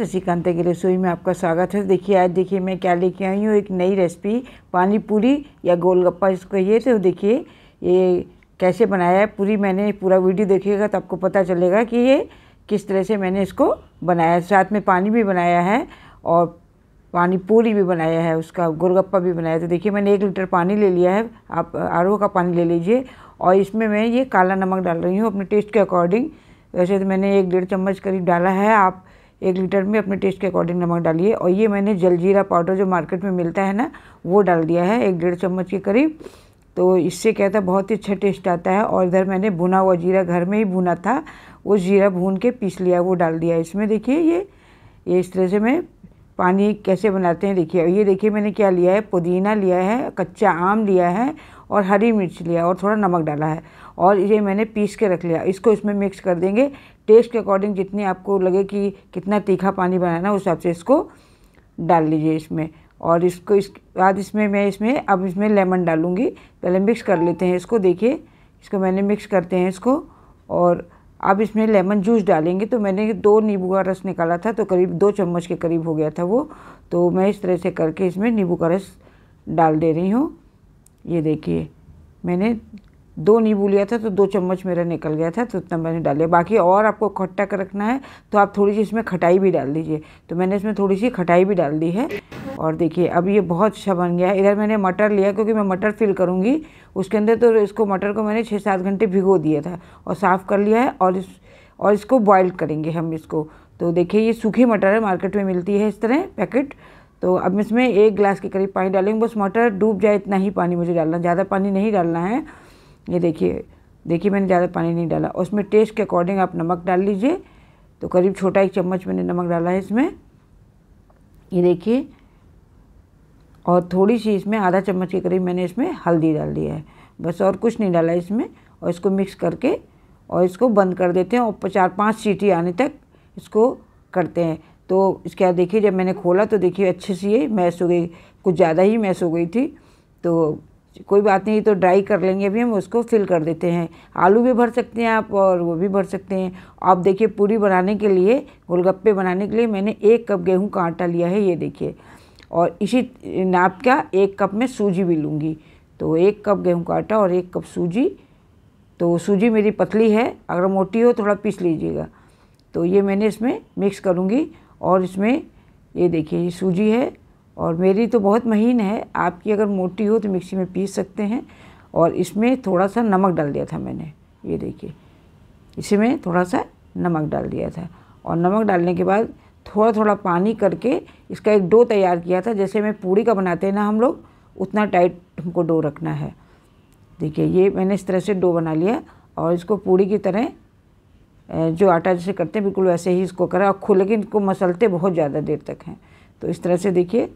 शशिकांता की रसोई में आपका स्वागत है देखिए आज देखिए मैं क्या लेके आई हूँ एक नई रेसिपी पानी पूरी या गोलगप्पा इसको थे तो देखिए ये कैसे बनाया है पूरी मैंने पूरा वीडियो देखिएगा तो आपको पता चलेगा कि ये किस तरह से मैंने इसको बनाया साथ में पानी भी बनाया है और पानी पूरी भी बनाया है उसका गोलगप्पा भी बनाया तो देखिए मैंने एक लीटर पानी ले लिया है आप आर का पानी ले लीजिए और इसमें मैं ये काला नमक डाल रही हूँ अपने टेस्ट के अकॉर्डिंग वैसे तो मैंने एक डेढ़ चम्मच करीब डाला है आप एक लीटर में अपने टेस्ट के अकॉर्डिंग नमक डालिए और ये मैंने जलजीरा पाउडर जो मार्केट में मिलता है ना वो डाल दिया है एक डेढ़ चम्मच के करीब तो इससे क्या था बहुत ही अच्छा टेस्ट आता है और इधर मैंने भुना हुआ जीरा घर में ही भुना था वो जीरा भून के पीस लिया वो डाल दिया इसमें देखिए ये ये इस तरह से मैं पानी कैसे बनाते हैं देखिए ये देखिए मैंने क्या लिया है पुदीना लिया है कच्चा आम लिया है और हरी मिर्च लिया और थोड़ा नमक डाला है और ये मैंने पीस के रख लिया इसको इसमें मिक्स कर देंगे टेस्ट के अकॉर्डिंग जितनी आपको लगे कि कितना तीखा पानी बनाना उस हिसाब से इसको डाल लीजिए इसमें और इसको इस बाद इसमें मैं इसमें अब इसमें लेमन डालूँगी पहले मिक्स कर लेते हैं इसको देखिए इसको मैंने मिक्स करते हैं इसको और अब इसमें लेमन जूस डालेंगे तो मैंने दो नींबू का रस निकाला था तो करीब दो चम्मच के करीब हो गया था वो तो मैं इस तरह से करके इसमें नींबू का रस डाल दे रही हूँ ये देखिए मैंने दो नींबू लिया था तो दो चम्मच मेरा निकल गया था तो उतना मैंने डाल लिया बाकी और आपको खट्टा कर रखना है तो आप थोड़ी सी इसमें खटाई भी डाल दीजिए तो मैंने इसमें थोड़ी सी खटाई भी डाल दी है और देखिए अब ये बहुत अच्छा बन गया है इधर मैंने मटर लिया क्योंकि मैं मटर फिल करूँगी उसके अंदर तो इसको मटर को मैंने छः सात घंटे भिगो दिया था और साफ़ कर लिया है और इस और इसको बॉयल करेंगे हम इसको तो देखिए ये सूखी मटर है मार्केट में मिलती है इस तरह पैकेट तो अब इसमें एक गिलास के करीब पानी डालेंगे बस मटर डूब जाए इतना ही पानी मुझे डालना ज़्यादा पानी नहीं डालना है ये देखिए देखिए मैंने ज़्यादा पानी नहीं डाला और उसमें टेस्ट के अकॉर्डिंग आप नमक डाल लीजिए तो करीब छोटा एक चम्मच मैंने नमक डाला है इसमें ये देखिए और थोड़ी सी इसमें आधा चम्मच के करीब मैंने इसमें हल्दी डाल दिया है बस और कुछ नहीं डाला इसमें और इसको मिक्स करके और इसको बंद कर देते हैं और चार पाँच सीटी आने तक इसको करते हैं तो इसके बाद देखिए जब मैंने खोला तो देखिए अच्छे से ये मैश हो गई कुछ ज़्यादा ही मैश हो गई थी तो कोई बात नहीं तो ड्राई कर लेंगे अभी हम उसको फिल कर देते हैं आलू भी भर सकते हैं आप और वो भी भर सकते हैं आप देखिए पूरी बनाने के लिए गोलगप्पे बनाने के लिए मैंने एक कप गेहूं का आटा लिया है ये देखिए और इसी नाप का एक कप में सूजी भी लूँगी तो एक कप गेहूँ का आटा और एक कप सूजी तो सूजी मेरी पतली है अगर मोटी हो थोड़ा पीस लीजिएगा तो ये मैंने इसमें मिक्स करूँगी और इसमें ये देखिए ये सूजी है और मेरी तो बहुत महीन है आपकी अगर मोटी हो तो मिक्सी में पीस सकते हैं और इसमें थोड़ा सा नमक डाल दिया था मैंने ये देखिए इसी में थोड़ा सा नमक डाल दिया था और नमक डालने के बाद थोड़ा थोड़ा पानी करके इसका एक डो तैयार किया था जैसे मैं पूड़ी का बनाते हैं ना हम लोग उतना टाइट हमको डो रखना है देखिए ये मैंने इस तरह से डो बना लिया और इसको पूड़ी की तरह जो आटा जैसे करते हैं बिल्कुल वैसे ही इसको करा और खुल लेकिन इनको मसलते बहुत ज़्यादा देर तक हैं तो इस तरह से देखिए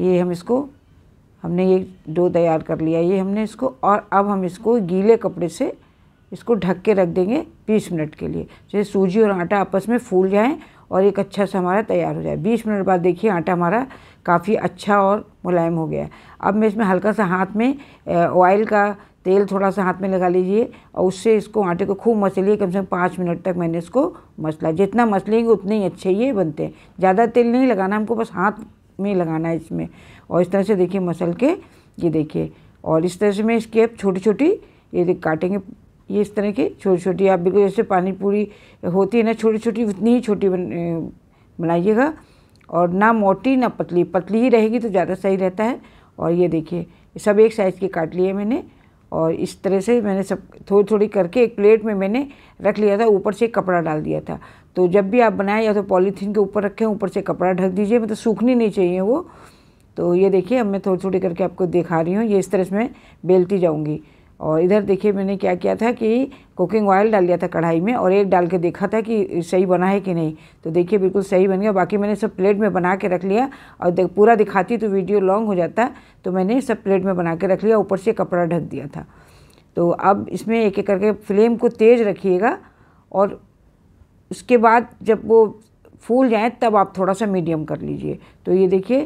ये हम इसको हमने ये डो तैयार कर लिया ये हमने इसको और अब हम इसको गीले कपड़े से इसको ढक के रख देंगे बीस मिनट के लिए जैसे सूजी और आटा आपस में फूल जाएँ और एक अच्छा सा हमारा तैयार हो जाए बीस मिनट बाद देखिए आटा हमारा काफ़ी अच्छा और मुलायम हो गया अब मैं इसमें हल्का सा हाथ में ऑयल का तेल थोड़ा सा हाथ में लगा लीजिए और उससे इसको आटे को खूब मसलिए कम से कम पाँच मिनट तक मैंने इसको मसला जितना मसलेंगे उतने ही अच्छे ये बनते हैं ज़्यादा तेल नहीं लगाना हमको बस हाथ में लगाना है इसमें और इस तरह से देखिए मसल के ये देखिए और इस तरह से मैं इसकी आप छोटी छोटी ये काटेंगे ये इस तरह की छोटी छोटी आप बिल्कुल जैसे पानी पूरी होती है ना छोटी छोटी उतनी ही छोटी बनाइएगा और ना मोटी ना पतली पतली ही रहेगी तो ज़्यादा सही रहता है और ये देखिए सब एक साइज़ के काट लिए मैंने और इस तरह से मैंने सब थोड़ी थोड़ी करके एक प्लेट में मैंने रख लिया था ऊपर से कपड़ा डाल दिया था तो जब भी आप बनाएं या तो पॉलीथीन के ऊपर रखें ऊपर से कपड़ा ढक दीजिए मतलब सूखनी नहीं चाहिए वो तो ये देखिए अब मैं थोड़ी थोड़ी करके आपको दिखा रही हूँ ये इस तरह से मैं बेलती जाऊँगी और इधर देखिए मैंने क्या किया था कि कुकिंग ऑयल डाल दिया था कढ़ाई में और एक डाल के देखा था कि सही बना है कि नहीं तो देखिए बिल्कुल सही बन गया बाकी मैंने सब प्लेट में बना के रख लिया और देख पूरा दिखाती तो वीडियो लॉन्ग हो जाता तो मैंने सब प्लेट में बना के रख लिया ऊपर से कपड़ा ढक दिया था तो अब इसमें एक एक करके फ्लेम को तेज़ रखिएगा और उसके बाद जब वो फूल जाए तब आप थोड़ा सा मीडियम कर लीजिए तो ये देखिए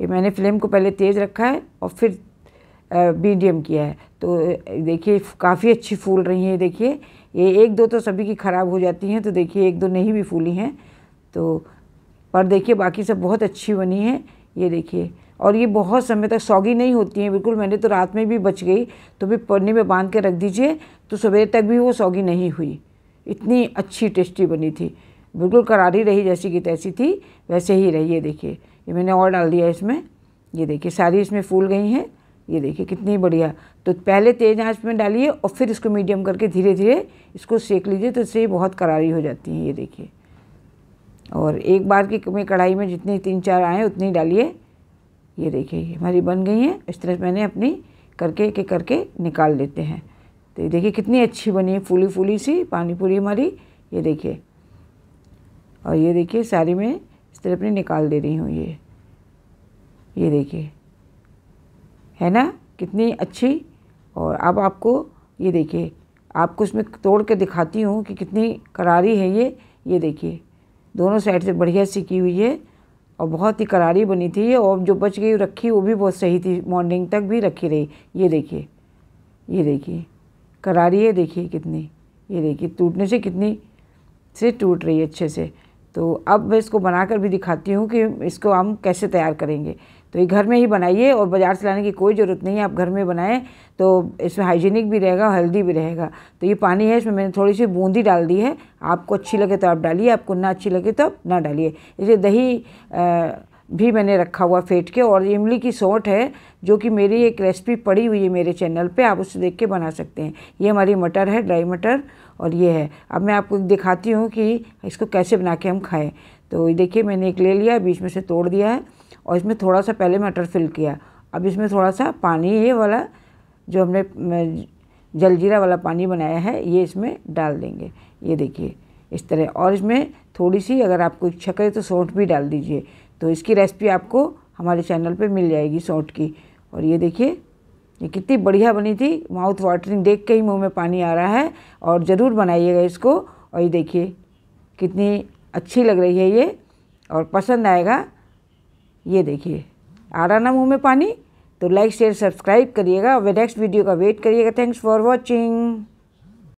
ये मैंने फ्लेम को पहले तेज़ रखा है और फिर मीडियम किया है तो देखिए काफ़ी अच्छी फूल रही हैं देखिए ये एक दो तो सभी की ख़राब हो जाती हैं तो देखिए एक दो नहीं भी फूली हैं तो पर देखिए बाकी सब बहुत अच्छी बनी है ये देखिए और ये बहुत समय तक सौगी नहीं होती हैं बिल्कुल मैंने तो रात में भी बच गई तो भी पन्नी में बांध के रख दीजिए तो सवेरे तक भी वो सौगी नहीं हुई इतनी अच्छी टेस्टी बनी थी बिल्कुल करारी रही जैसी की तैसी थी वैसे ही रही ये देखिए ये मैंने और डाल दिया इसमें ये देखिए सारी इसमें फूल गई हैं ये देखिए कितनी बढ़िया तो पहले तेज़ आंच में डालिए और फिर इसको मीडियम करके धीरे धीरे इसको सेक लीजिए तो इससे बहुत करारी हो जाती हैं ये देखिए और एक बार की मैं कढ़ाई में जितनी तीन चार आए उतनी डालिए ये देखिए हमारी बन गई हैं इस तरह मैंने अपनी करके के करके निकाल लेते हैं तो ये देखिए कितनी अच्छी बनी है फूली फूली सी पानी पूरी हमारी ये देखिए और ये देखिए साड़ी में इस तरह अपनी निकाल दे रही हूँ ये ये देखिए है ना कितनी अच्छी और अब आपको ये देखिए आपको इसमें तोड़ के दिखाती हूँ कि कितनी करारी है ये ये देखिए दोनों साइड से बढ़िया सीखी हुई है और बहुत ही करारी बनी थी ये और जो बच गई रखी वो भी बहुत सही थी मॉर्निंग तक भी रखी रही ये देखिए ये देखिए करारी है देखिए कितनी ये देखिए टूटने से कितनी से टूट रही है अच्छे से तो अब मैं इसको बनाकर भी दिखाती हूँ कि इसको हम कैसे तैयार करेंगे तो ये घर में ही बनाइए और बाज़ार से लाने की कोई ज़रूरत नहीं है आप घर में बनाएं तो इसमें हाइजीनिक भी रहेगा हेल्दी भी रहेगा तो ये पानी है इसमें मैंने थोड़ी सी बूंदी डाल दी है आपको अच्छी लगे तो आप डालिए आपको ना अच्छी लगे तो आप ना डालिए इसे दही आ, भी मैंने रखा हुआ फेंट के और इमली की सोट है जो कि मेरी एक रेसिपी पड़ी हुई है मेरे चैनल पे आप उसे देख के बना सकते हैं ये हमारी मटर है ड्राई मटर और ये है अब मैं आपको दिखाती हूँ कि इसको कैसे बना के हम खाएँ तो देखिए मैंने एक ले लिया बीच में से तोड़ दिया है और इसमें थोड़ा सा पहले मटर फिल किया अब इसमें थोड़ा सा पानी ये वाला जो हमने जलजीरा वाला पानी बनाया है ये इसमें डाल देंगे ये देखिए इस तरह और इसमें थोड़ी सी अगर आपको इच्छा करे तो सौंठ भी डाल दीजिए तो इसकी रेसिपी आपको हमारे चैनल पे मिल जाएगी सौंठ की और ये देखिए ये कितनी बढ़िया बनी थी माउथ वाटरिंग देख के ही मुंह में पानी आ रहा है और ज़रूर बनाइएगा इसको और ये देखिए कितनी अच्छी लग रही है ये और पसंद आएगा ये देखिए आ रहा ना मुँह में पानी तो लाइक शेयर सब्सक्राइब करिएगा और नेक्स्ट वीडियो का वेट करिएगा थैंक्स फॉर वॉचिंग